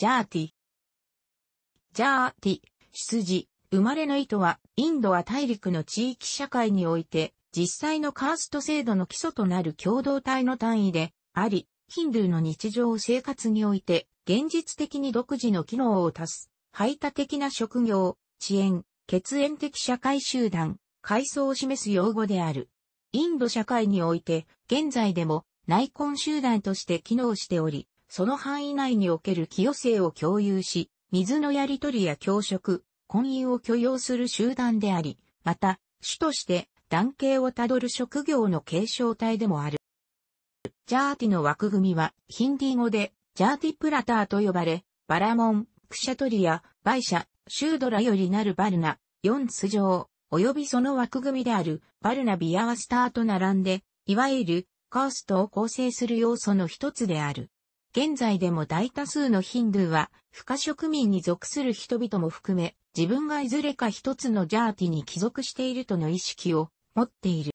ジャーティ。ジャーティ、羊、生まれの意図は、インドは大陸の地域社会において、実際のカースト制度の基礎となる共同体の単位で、あり、ヒンドゥーの日常生活において、現実的に独自の機能を足す、排他的な職業、遅延、血縁的社会集団、階層を示す用語である。インド社会において、現在でも、内婚集団として機能しており、その範囲内における寄与性を共有し、水のやり取りや教職、婚姻を許容する集団であり、また、主として、男系をたどる職業の継承体でもある。ジャーティの枠組みは、ヒンディー語で、ジャーティプラターと呼ばれ、バラモン、クシャトリア、バイシャ、シュードラよりなるバルナ、四ス上、及びその枠組みである、バルナビアワスターと並んで、いわゆる、カーストを構成する要素の一つである。現在でも大多数のヒンドゥーは、不可植民に属する人々も含め、自分がいずれか一つのジャーティに帰属しているとの意識を持っている。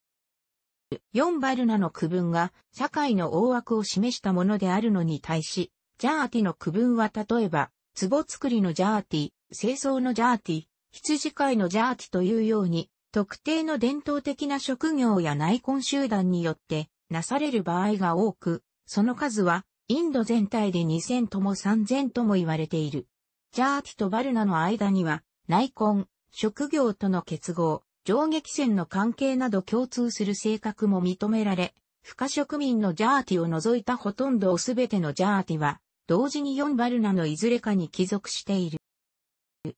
4バルナの区分が社会の大枠を示したものであるのに対し、ジャーティの区分は例えば、壺作りのジャーティ、清掃のジャーティ、羊飼いのジャーティというように、特定の伝統的な職業や内婚集団によってなされる場合が多く、その数はインド全体で2000とも3000とも言われている。ジャーティとバルナの間には、内婚、職業との結合、上下戦の関係など共通する性格も認められ、不可植民のジャーティを除いたほとんどをすべてのジャーティは、同時に4バルナのいずれかに帰属している。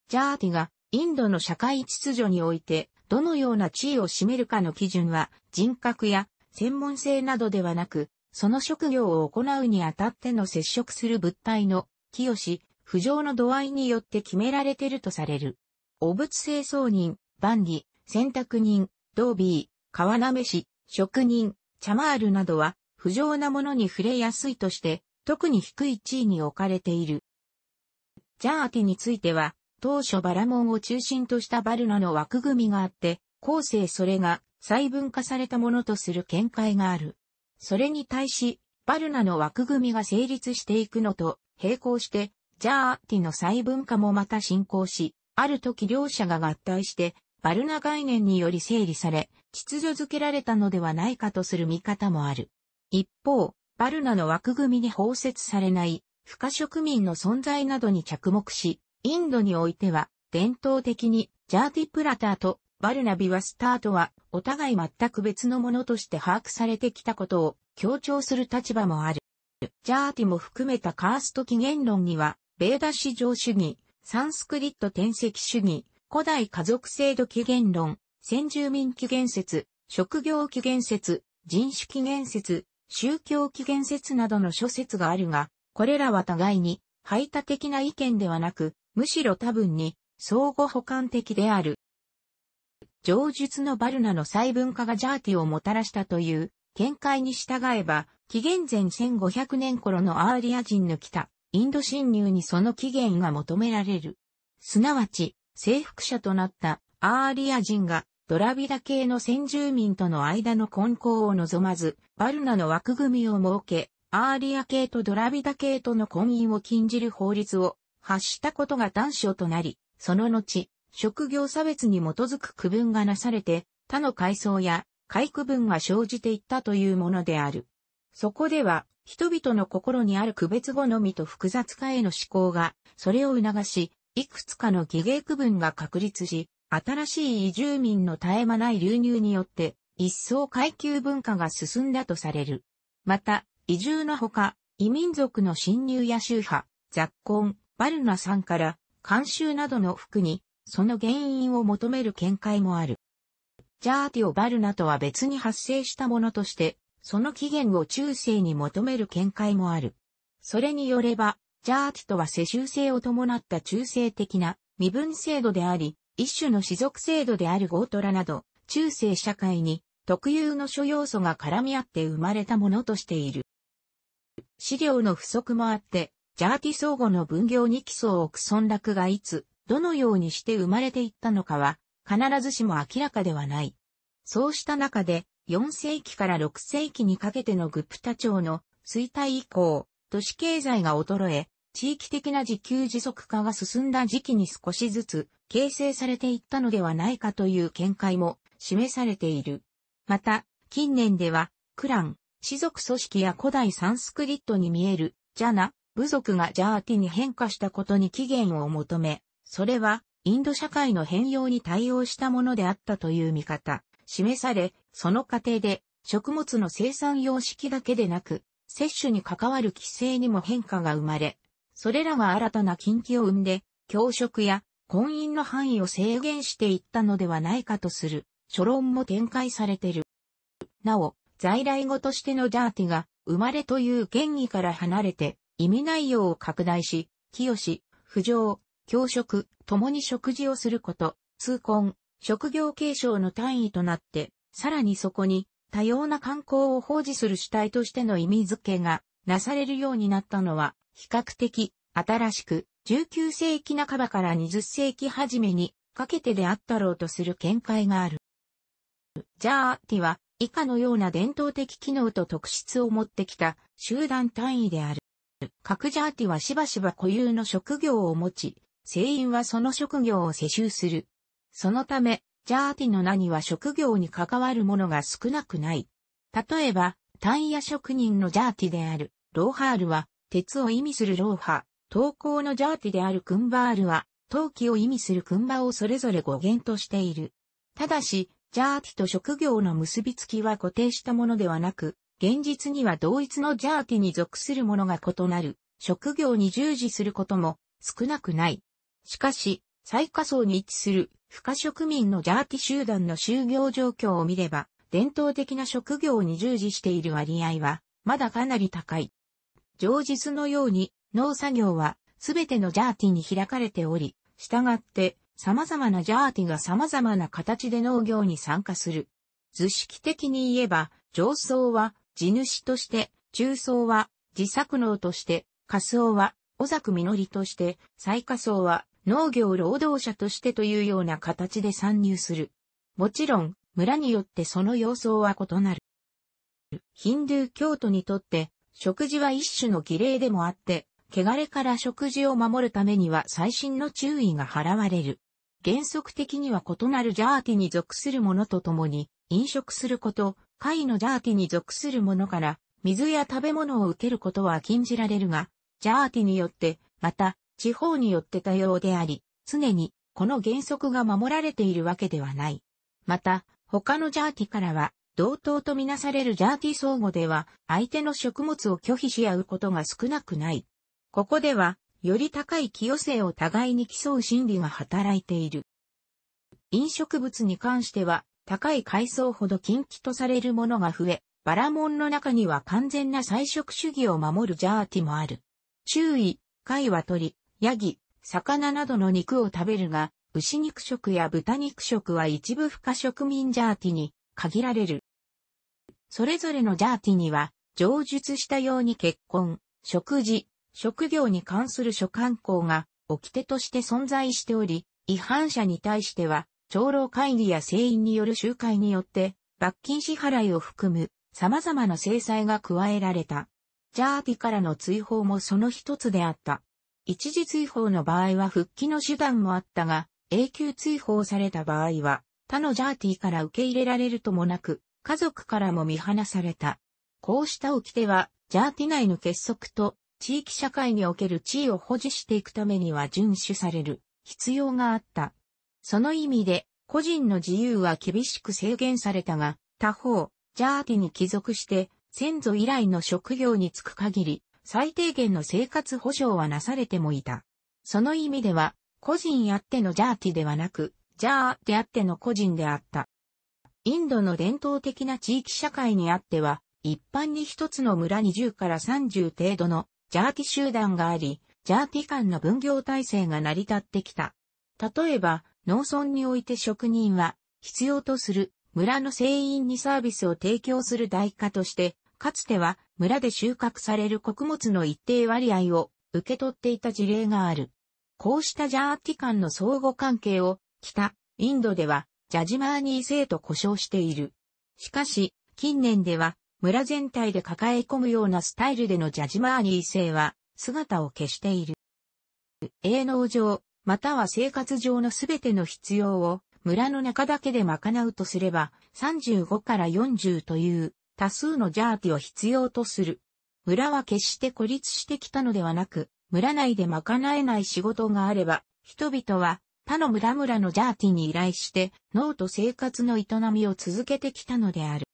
ジャーティがインドの社会秩序において、どのような地位を占めるかの基準は、人格や専門性などではなく、その職業を行うにあたっての接触する物体の清し、浮上の度合いによって決められてるとされる。お仏清掃人、万里、洗濯人、ドービー、川なめし、職人、チャマールなどは、不浄なものに触れやすいとして、特に低い地位に置かれている。ジャーティについては、当初バラモンを中心としたバルナの枠組みがあって、後世それが細分化されたものとする見解がある。それに対し、バルナの枠組みが成立していくのと、並行して、ジャーティの細分化もまた進行し、ある時両者が合体して、バルナ概念により整理され、秩序づけられたのではないかとする見方もある。一方、バルナの枠組みに包摂されない、不可植民の存在などに着目し、インドにおいては、伝統的にジャーティプラターとバルナビはスタートは、お互い全く別のものとして把握されてきたことを強調する立場もある。ジャーティも含めたカースト起源論には、ベーダ市上主義、サンスクリット転籍主義、古代家族制度起源論、先住民起源説、職業起源説、人種起源説、宗教起源説などの諸説があるが、これらは互いに排他的な意見ではなく、むしろ多分に相互補完的である。上述のバルナの細分化がジャーティをもたらしたという見解に従えば、紀元前1500年頃のアーリア人の北、インド侵入にその起源が求められる。すなわち、征服者となったアーリア人がドラビダ系の先住民との間の混交を望まず、バルナの枠組みを設け、アーリア系とドラビダ系との婚姻を禁じる法律を発したことが断書となり、その後、職業差別に基づく区分がなされて、他の階層や階区分が生じていったというものである。そこでは、人々の心にある区別好みと複雑化への思考が、それを促し、いくつかの儀芸区分が確立し、新しい移住民の絶え間ない流入によって、一層階級文化が進んだとされる。また、移住のほか、異民族の侵入や宗派、雑婚、バルナさんから、慣習などの服に、その原因を求める見解もある。ジャーティオ・バルナとは別に発生したものとして、その起源を中世に求める見解もある。それによれば、ジャーティとは世襲制を伴った中世的な身分制度であり、一種の士族制度であるゴートラなど、中世社会に特有の諸要素が絡み合って生まれたものとしている。資料の不足もあって、ジャーティ相互の分業に基礎を置く村落がいつどのようにして生まれていったのかは、必ずしも明らかではない。そうした中で、4世紀から6世紀にかけてのグプタ朝の衰退以降、都市経済が衰え、地域的な自給自足化が進んだ時期に少しずつ形成されていったのではないかという見解も示されている。また、近年では、クラン、氏族組織や古代サンスクリットに見える、ジャナ、部族がジャーティに変化したことに起源を求め、それは、インド社会の変容に対応したものであったという見方、示され、その過程で、食物の生産様式だけでなく、摂取に関わる規制にも変化が生まれ、それらが新たな禁忌を生んで、教職や婚姻の範囲を制限していったのではないかとする、諸論も展開されてる。なお、在来語としてのダーティが、生まれという権威から離れて、意味内容を拡大し、清、浮上、教職、共に食事をすること、通婚、職業継承の単位となって、さらにそこに多様な観光を保持する主体としての意味付けがなされるようになったのは、比較的新しく19世紀半ばから20世紀初めにかけてであったろうとする見解がある。ジャーティは以下のような伝統的機能と特質を持ってきた集団単位である。各ジャーティはしばしば固有の職業を持ち、船員はその職業を世襲する。そのため、ジャーティの名には職業に関わるものが少なくない。例えば、タイヤ職人のジャーティである、ローハールは、鉄を意味するローハ、投稿のジャーティであるクンバールは、陶器を意味するクンバをそれぞれ語源としている。ただし、ジャーティと職業の結びつきは固定したものではなく、現実には同一のジャーティに属するものが異なる、職業に従事することも少なくない。しかし、最下層に位置する不可植民のジャーティ集団の就業状況を見れば、伝統的な職業に従事している割合は、まだかなり高い。上実のように、農作業は、すべてのジャーティに開かれており、従って、様々なジャーティが様々な形で農業に参加する。図式的に言えば、上層は地主として、中層は自作農として、下層は小作実りとして、最下層は農業労働者としてというような形で参入する。もちろん、村によってその様相は異なる。ヒンドゥー教徒にとって、食事は一種の儀礼でもあって、汚れから食事を守るためには最新の注意が払われる。原則的には異なるジャーティに属するものとともに、飲食すること、会のジャーティに属するものから、水や食べ物を受けることは禁じられるが、ジャーティによって、また、地方によって多様であり、常にこの原則が守られているわけではない。また、他のジャーティからは、同等とみなされるジャーティ相互では、相手の食物を拒否し合うことが少なくない。ここでは、より高い寄与性を互いに競う心理が働いている。飲食物に関しては、高い階層ほど禁忌とされるものが増え、バラモンの中には完全な菜食主義を守るジャーティもある。注意、貝は鳥、ヤギ、魚などの肉を食べるが、牛肉食や豚肉食は一部不可食民ジャーティに限られる。それぞれのジャーティには、上述したように結婚、食事、職業に関する諸慣行が掟として存在しており、違反者に対しては、長老会議や聖員による集会によって、罰金支払いを含む様々な制裁が加えられた。ジャーティからの追放もその一つであった。一時追放の場合は復帰の手段もあったが、永久追放された場合は、他のジャーティーから受け入れられるともなく、家族からも見放された。こうした起きは、ジャーティ内の結束と、地域社会における地位を保持していくためには遵守される必要があった。その意味で、個人の自由は厳しく制限されたが、他方、ジャーティに帰属して、先祖以来の職業に就く限り、最低限の生活保障はなされてもいた。その意味では、個人あってのジャーティではなく、ジャーであっての個人であった。インドの伝統的な地域社会にあっては、一般に一つの村に10から30程度のジャーティ集団があり、ジャーティ間の分業体制が成り立ってきた。例えば、農村において職人は、必要とする村の船員にサービスを提供する代価として、かつては村で収穫される穀物の一定割合を受け取っていた事例がある。こうしたジャーティ間の相互関係を北、インドではジャジマーニー制と呼称している。しかし、近年では村全体で抱え込むようなスタイルでのジャジマーニー制は姿を消している。営農上、または生活上のすべての必要を村の中だけで賄うとすれば35から40という多数のジャーティを必要とする。村は決して孤立してきたのではなく、村内で賄えない仕事があれば、人々は他の村々のジャーティに依頼して、脳と生活の営みを続けてきたのである。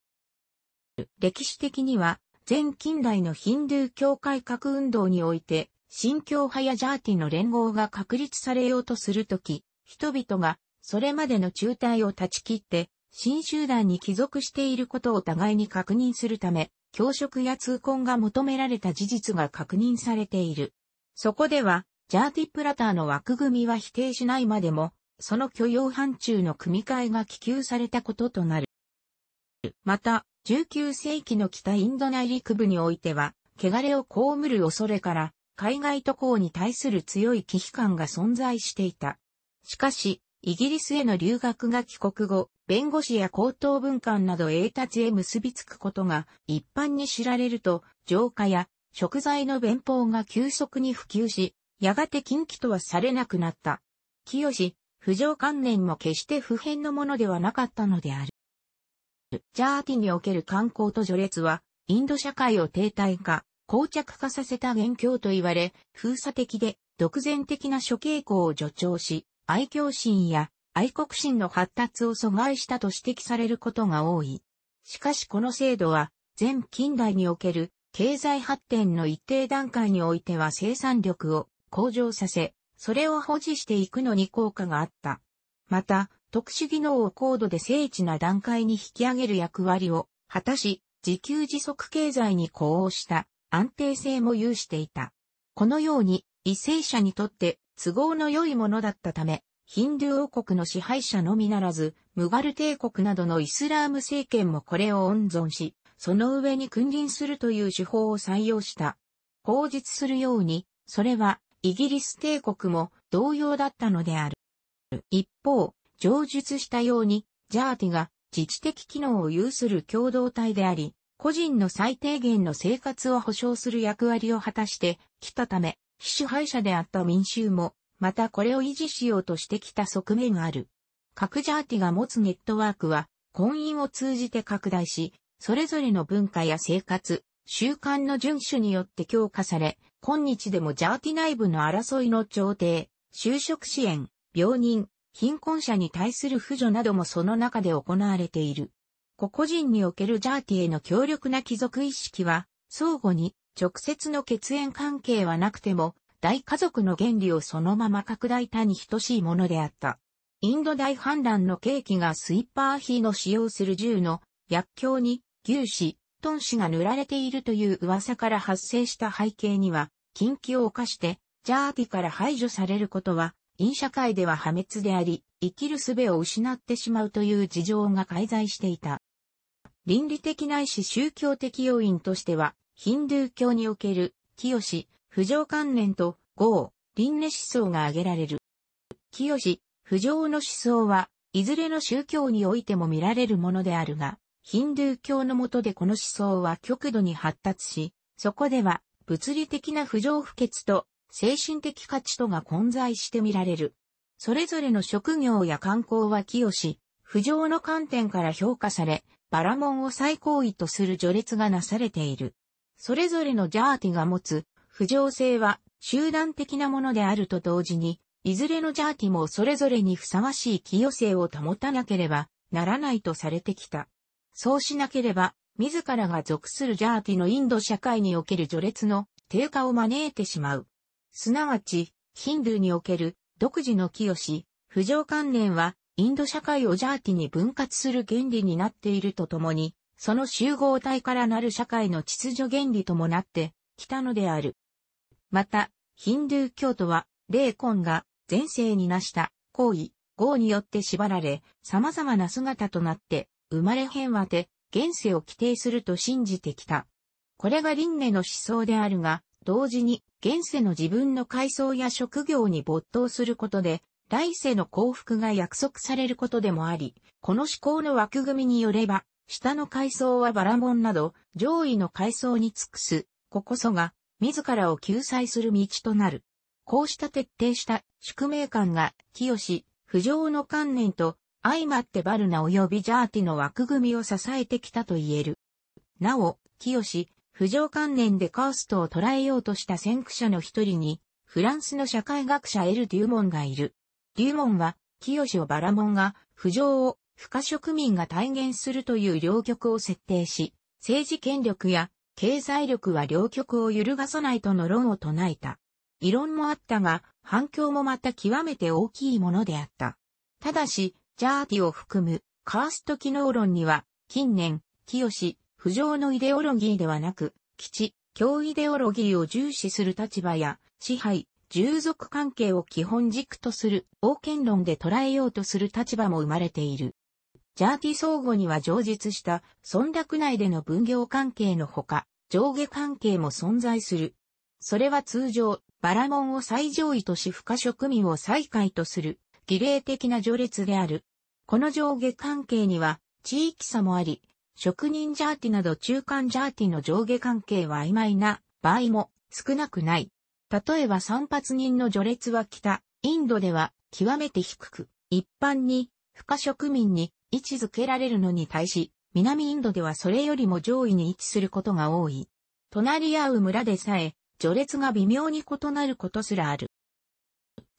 歴史的には、前近代のヒンドゥー教改革運動において、新教派やジャーティの連合が確立されようとするとき、人々がそれまでの中退を断ち切って新集団に帰属していることを互いに確認するため、教職や通婚が求められた事実が確認されている。そこでは、ジャーティ・プラターの枠組みは否定しないまでも、その許容範疇の組み替えが希求されたこととなる。また、19世紀の北インド内陸部においては、汚れを被る恐れから、海外渡航に対する強い危機感が存在していた。しかし、イギリスへの留学が帰国後、弁護士や高等文官など英達へ結びつくことが一般に知られると、浄化や食材の弁法が急速に普及し、やがて禁忌とはされなくなった。清、不浄観念も決して普遍のものではなかったのである。ジャーティにおける観光と序列は、インド社会を停滞化、膠着化させた元凶と言われ、封鎖的で独善的な諸傾向を助長し、愛嬌心や愛国心の発達を阻害したと指摘されることが多い。しかしこの制度は、全近代における経済発展の一定段階においては生産力を向上させ、それを保持していくのに効果があった。また、特殊技能を高度で精緻な段階に引き上げる役割を果たし、自給自足経済に呼応した安定性も有していた。このように、異性者にとって都合の良いものだったため、ヒンドゥー王国の支配者のみならず、ムガル帝国などのイスラーム政権もこれを温存し、その上に君臨するという手法を採用した。口実するように、それはイギリス帝国も同様だったのである。一方、上述したように、ジャーティが自治的機能を有する共同体であり、個人の最低限の生活を保障する役割を果たしてきたため、非支配者であった民衆も、またこれを維持しようとしてきた側面がある。各ジャーティが持つネットワークは、婚姻を通じて拡大し、それぞれの文化や生活、習慣の遵守によって強化され、今日でもジャーティ内部の争いの調停、就職支援、病人、貧困者に対する扶助などもその中で行われている。個々人におけるジャーティへの強力な貴族意識は、相互に直接の血縁関係はなくても、大家族の原理をそのまま拡大他に等しいものであった。インド大反乱の契機がスイッパーヒーの使用する銃の薬莢に牛脂、トン脂が塗られているという噂から発生した背景には、禁忌を犯して、ジャーティから排除されることは、陰社会では破滅であり、生きる術を失ってしまうという事情が介在していた。倫理的ないし宗教的要因としては、ヒンドゥー教における、清、不浄観念と、豪、輪廻思想が挙げられる。清、不浄の思想は、いずれの宗教においても見られるものであるが、ヒンドゥー教の下でこの思想は極度に発達し、そこでは物理的な不条不潔と精神的価値とが混在して見られる。それぞれの職業や観光は清し、不条の観点から評価され、バラモンを最高位とする序列がなされている。それぞれのジャーティが持つ、浮上性は集団的なものであると同時に、いずれのジャーティもそれぞれにふさわしい寄与性を保たなければならないとされてきた。そうしなければ、自らが属するジャーティのインド社会における序列の低下を招いてしまう。すなわち、ヒンドゥーにおける独自の寄与し、浮上関連はインド社会をジャーティに分割する原理になっているとともに、その集合体からなる社会の秩序原理ともなってきたのである。また、ヒンドゥー教徒は、霊魂が前世になした行為、業によって縛られ、様々な姿となって、生まれ変わて、現世を規定すると信じてきた。これが輪廻の思想であるが、同時に、現世の自分の階層や職業に没頭することで、来世の幸福が約束されることでもあり、この思考の枠組みによれば、下の階層はバラモンなど、上位の階層に尽くす、ここそが、自らを救済する道となる。こうした徹底した宿命感が、清、不浄の観念と、相まってバルナ及びジャーティの枠組みを支えてきたと言える。なお、清、不浄観念でカーストを捉えようとした先駆者の一人に、フランスの社会学者エル・デューモンがいる。デューモンは、清をバラモンが、不浄を不可植民が体現するという両極を設定し、政治権力や経済力は両極を揺るがさないとの論を唱えた。異論もあったが、反響もまた極めて大きいものであった。ただし、ジャーティを含むカースト機能論には、近年、清、不条のイデオロギーではなく、基地、教イデオロギーを重視する立場や、支配、従属関係を基本軸とする王権論で捉えようとする立場も生まれている。ジャーティ相互には上実した村落内での分業関係のほか、上下関係も存在する。それは通常、バラモンを最上位とし不可職民を最下位とする、儀礼的な序列である。この上下関係には、地域差もあり、職人ジャーティなど中間ジャーティの上下関係は曖昧な場合も少なくない。例えば散髪人の序列は北、インドでは極めて低く、一般に不可職民に位置づけられるのに対し、南インドではそれよりも上位に位置することが多い。隣り合う村でさえ、序列が微妙に異なることすらある。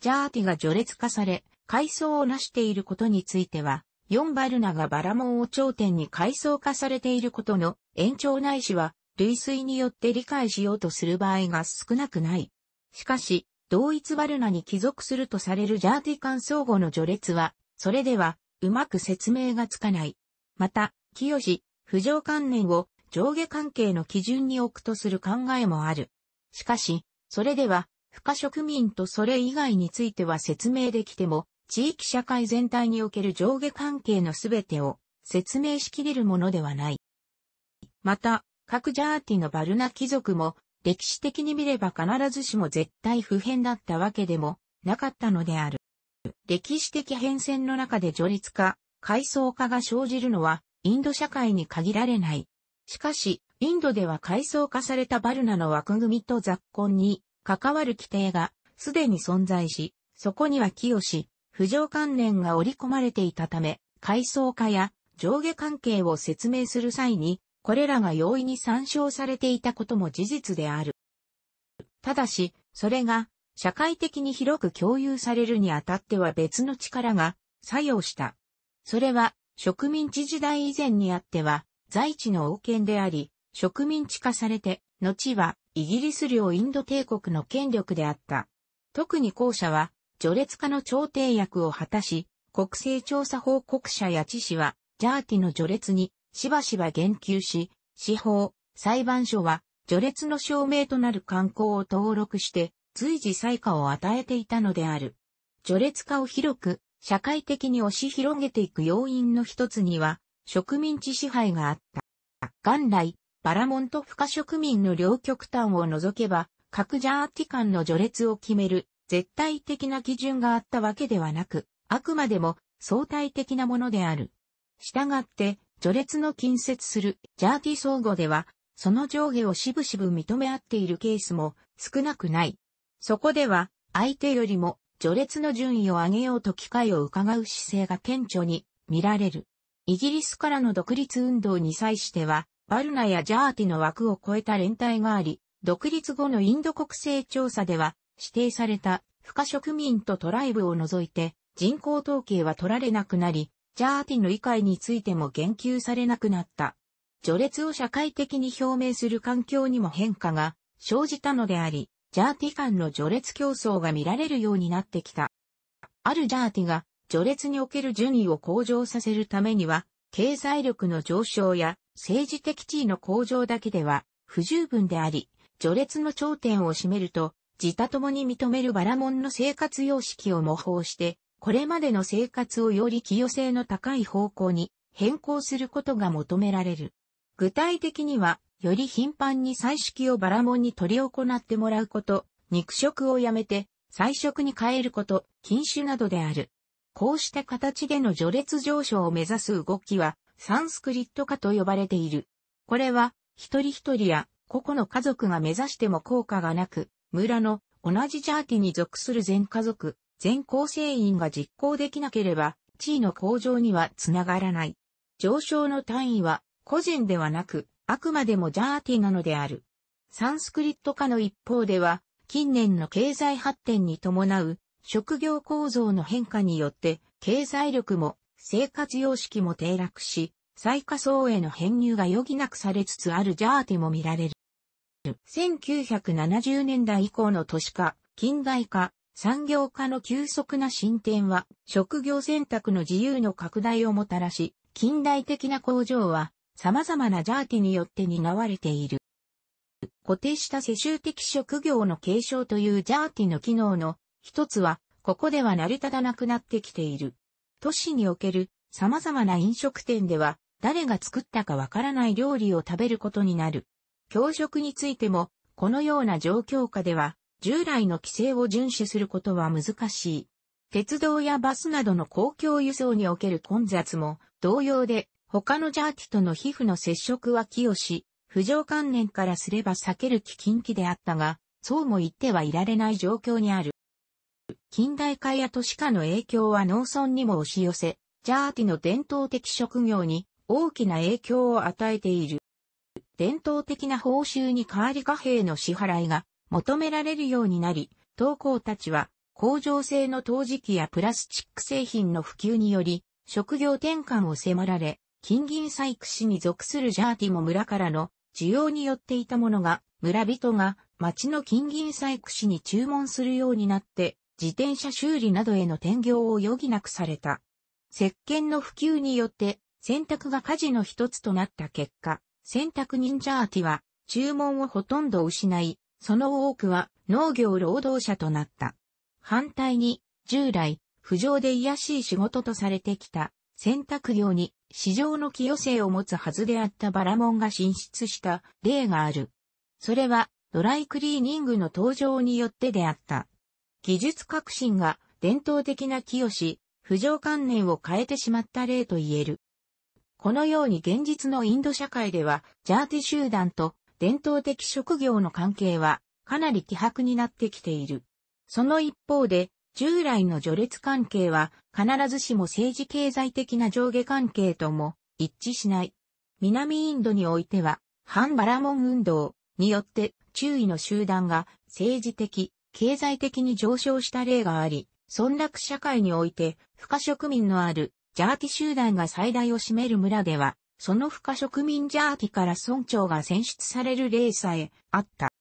ジャーティが序列化され、階層を成していることについては、4バルナがバラモンを頂点に階層化されていることの延長ないしは、類推によって理解しようとする場合が少なくない。しかし、同一バルナに帰属するとされるジャーティ間相互の序列は、それではうまく説明がつかない。また、清、浮上観念を上下関係の基準に置くとする考えもある。しかし、それでは、不可植民とそれ以外については説明できても、地域社会全体における上下関係のすべてを説明しきれるものではない。また、各ジャーティのバルナ貴族も、歴史的に見れば必ずしも絶対不変だったわけでもなかったのである。歴史的変遷の中で序列化、階層化が生じるのは、インド社会に限られない。しかし、インドでは階層化されたバルナの枠組みと雑根に関わる規定がすでに存在し、そこには清し、浮上関連が織り込まれていたため、階層化や上下関係を説明する際に、これらが容易に参照されていたことも事実である。ただし、それが社会的に広く共有されるにあたっては別の力が作用した。それは植民地時代以前にあっては在地の王権であり、植民地化されて、後はイギリス領インド帝国の権力であった。特に後者は序列化の調停役を果たし、国勢調査報告者や知事は、ジャーティの序列にしばしば言及し、司法、裁判所は序列の証明となる観光を登録して、随時採下を与えていたのである。序列化を広く、社会的に押し広げていく要因の一つには、植民地支配があった。元来、バラモンと不可植民の両極端を除けば、各ジャーティ間の序列を決める絶対的な基準があったわけではなく、あくまでも相対的なものである。したがって、序列の近接するジャーティ相互では、その上下をしぶしぶ認め合っているケースも少なくない。そこでは、相手よりも、序列の順位を上げようと機会を伺う姿勢が顕著に見られる。イギリスからの独立運動に際しては、バルナやジャーティの枠を超えた連帯があり、独立後のインド国勢調査では、指定された不可植民とトライブを除いて、人口統計は取られなくなり、ジャーティの理解についても言及されなくなった。序列を社会的に表明する環境にも変化が生じたのであり、ジャーティ間の序列競争が見られるようになってきた。あるジャーティが序列における順位を向上させるためには、経済力の上昇や政治的地位の向上だけでは不十分であり、序列の頂点を占めると、自他共に認めるバラモンの生活様式を模倣して、これまでの生活をより寄与性の高い方向に変更することが求められる。具体的には、より頻繁に彩色をバラモンに取り行ってもらうこと、肉食をやめて、彩色に変えること、禁酒などである。こうした形での序列上昇を目指す動きは、サンスクリット化と呼ばれている。これは、一人一人や個々の家族が目指しても効果がなく、村の同じジャーティに属する全家族、全構成員が実行できなければ、地位の向上にはつながらない。上昇の単位は個人ではなく、あくまでもジャーティなのである。サンスクリット化の一方では、近年の経済発展に伴う職業構造の変化によって経済力も生活様式も低落し、最下層への編入が余儀なくされつつあるジャーティも見られる。1970年代以降の都市化、近代化、産業化の急速な進展は職業選択の自由の拡大をもたらし、近代的な工場は様々なジャーティによって担われている。固定した世襲的職業の継承というジャーティの機能の一つは、ここでは成り立たなくなってきている。都市における様々な飲食店では、誰が作ったかわからない料理を食べることになる。教職についても、このような状況下では、従来の規制を遵守することは難しい。鉄道やバスなどの公共輸送における混雑も同様で、他のジャーティとの皮膚の接触は寄与し、浮上観念からすれば避ける気近期であったが、そうも言ってはいられない状況にある。近代化や都市化の影響は農村にも押し寄せ、ジャーティの伝統的職業に大きな影響を与えている。伝統的な報酬に代わり貨幣の支払いが求められるようになり、投稿たちは工場製の陶磁器やプラスチック製品の普及により職業転換を迫られ、金銀採掘士に属するジャーティも村からの需要によっていたものが、村人が町の金銀採掘士に注文するようになって、自転車修理などへの転業を余儀なくされた。石鹸の普及によって、洗濯が火事の一つとなった結果、洗濯人ジャーティは注文をほとんど失い、その多くは農業労働者となった。反対に、従来、不条で癒しい仕事とされてきた、洗濯業に市場の寄与性を持つはずであったバラモンが進出した例がある。それはドライクリーニングの登場によってであった。技術革新が伝統的な寄与し、浮上観念を変えてしまった例と言える。このように現実のインド社会では、ジャーティ集団と伝統的職業の関係はかなり希薄になってきている。その一方で、従来の序列関係は必ずしも政治経済的な上下関係とも一致しない。南インドにおいては、反バラモン運動によって注意の集団が政治的、経済的に上昇した例があり、村落社会において不可植民のあるジャーティ集団が最大を占める村では、その不可植民ジャーティから村長が選出される例さえあった。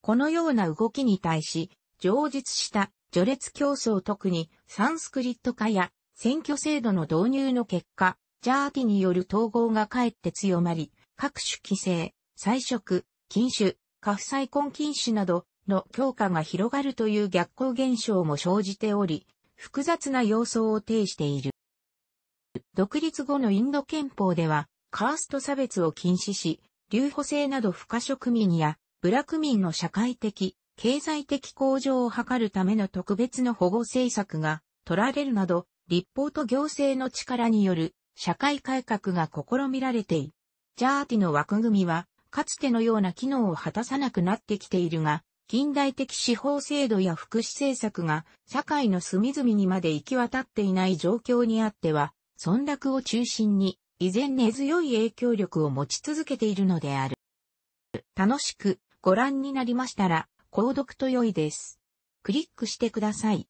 このような動きに対し、上述した序列競争特にサンスクリット化や選挙制度の導入の結果、ジャーティによる統合がかえって強まり、各種規制、彩色、禁酒、過不再婚禁止などの強化が広がるという逆行現象も生じており、複雑な様相を呈している。独立後のインド憲法では、カースト差別を禁止し、留保制など不可職民や部落民の社会的、経済的向上を図るための特別の保護政策が取られるなど、立法と行政の力による社会改革が試みられている。ジャーティの枠組みは、かつてのような機能を果たさなくなってきているが、近代的司法制度や福祉政策が社会の隅々にまで行き渡っていない状況にあっては、存落を中心に依然根強い影響力を持ち続けているのである。楽しくご覧になりましたら、購読と良いです。クリックしてください。